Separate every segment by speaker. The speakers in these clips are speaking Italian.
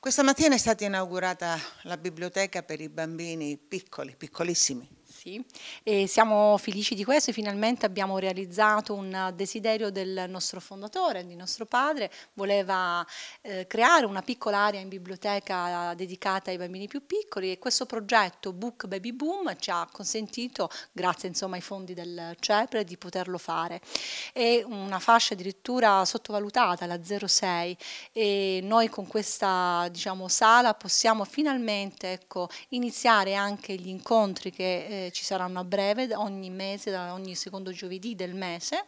Speaker 1: Questa mattina è stata inaugurata la biblioteca per i bambini piccoli, piccolissimi,
Speaker 2: sì, e siamo felici di questo e finalmente abbiamo realizzato un desiderio del nostro fondatore, di nostro padre, voleva eh, creare una piccola area in biblioteca dedicata ai bambini più piccoli e questo progetto Book Baby Boom ci ha consentito, grazie insomma ai fondi del CEPRE, di poterlo fare. È una fascia addirittura sottovalutata, la 06, e noi con questa diciamo, sala possiamo finalmente ecco, iniziare anche gli incontri che eh, ci saranno a breve ogni mese, ogni secondo giovedì del mese,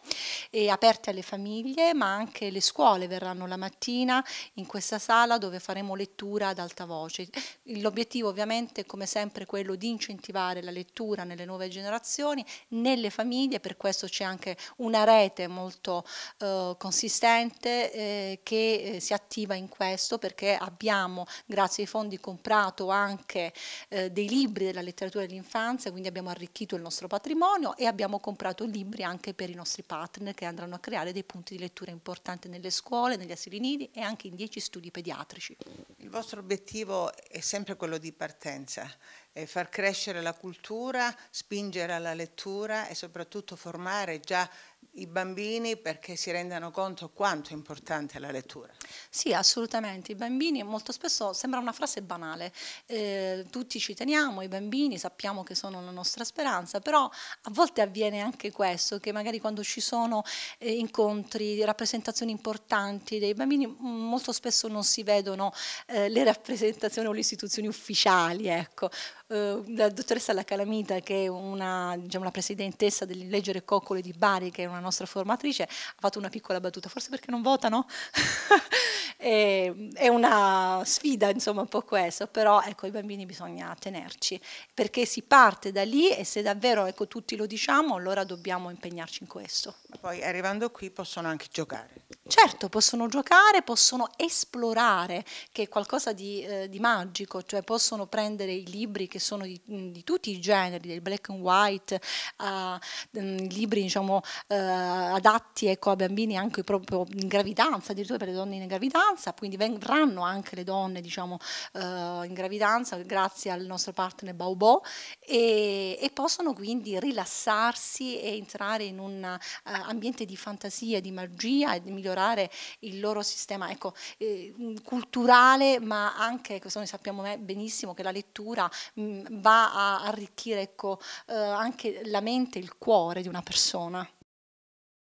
Speaker 2: aperte alle famiglie, ma anche le scuole verranno la mattina in questa sala dove faremo lettura ad alta voce. L'obiettivo ovviamente è come sempre quello di incentivare la lettura nelle nuove generazioni, nelle famiglie, per questo c'è anche una rete molto eh, consistente eh, che eh, si attiva in questo perché abbiamo, grazie ai fondi, comprato anche eh, dei libri della letteratura dell'infanzia, quindi abbiamo arricchito il nostro patrimonio e abbiamo comprato libri anche per i nostri partner che andranno a creare dei punti di lettura importanti nelle scuole, negli asili nidi e anche in dieci studi pediatrici.
Speaker 1: Il vostro obiettivo è sempre quello di partenza, eh, far crescere la cultura, spingere alla lettura e soprattutto formare già i bambini perché si rendano conto quanto è importante la lettura.
Speaker 2: Sì, assolutamente. I bambini molto spesso sembra una frase banale. Eh, tutti ci teniamo, i bambini sappiamo che sono la nostra speranza, però a volte avviene anche questo, che magari quando ci sono eh, incontri, rappresentazioni importanti dei bambini, molto spesso non si vedono eh, le rappresentazioni o le istituzioni ufficiali, ecco. Eh, la dottoressa La Calamita, che è una, diciamo, la presidentessa del Leggere Coccole di Bari, che è una nostra formatrice, ha fatto una piccola battuta, forse perché non votano? è, è una sfida, insomma, un po' questo, però ecco, i bambini bisogna tenerci, perché si parte da lì e se davvero ecco, tutti lo diciamo, allora dobbiamo impegnarci in questo. Poi arrivando qui possono anche giocare. Certo, possono giocare, possono esplorare, che è qualcosa di, eh, di magico, cioè possono prendere i libri che sono di, mm, di tutti i generi, del black and white, a mm, libri diciamo, eh, adatti ecco, a bambini anche proprio in gravidanza, addirittura per le donne in gravidanza, quindi verranno anche le donne diciamo, eh, in gravidanza grazie al nostro partner Baobo e, e possono quindi rilassarsi e entrare in un eh, ambiente di fantasia, di magia e di miglioramento migliorare il loro sistema ecco, eh, mm, culturale, ma anche, noi sappiamo benissimo che la lettura mh, mm, va a arricchire ecco, eh, anche la mente e il cuore di una persona.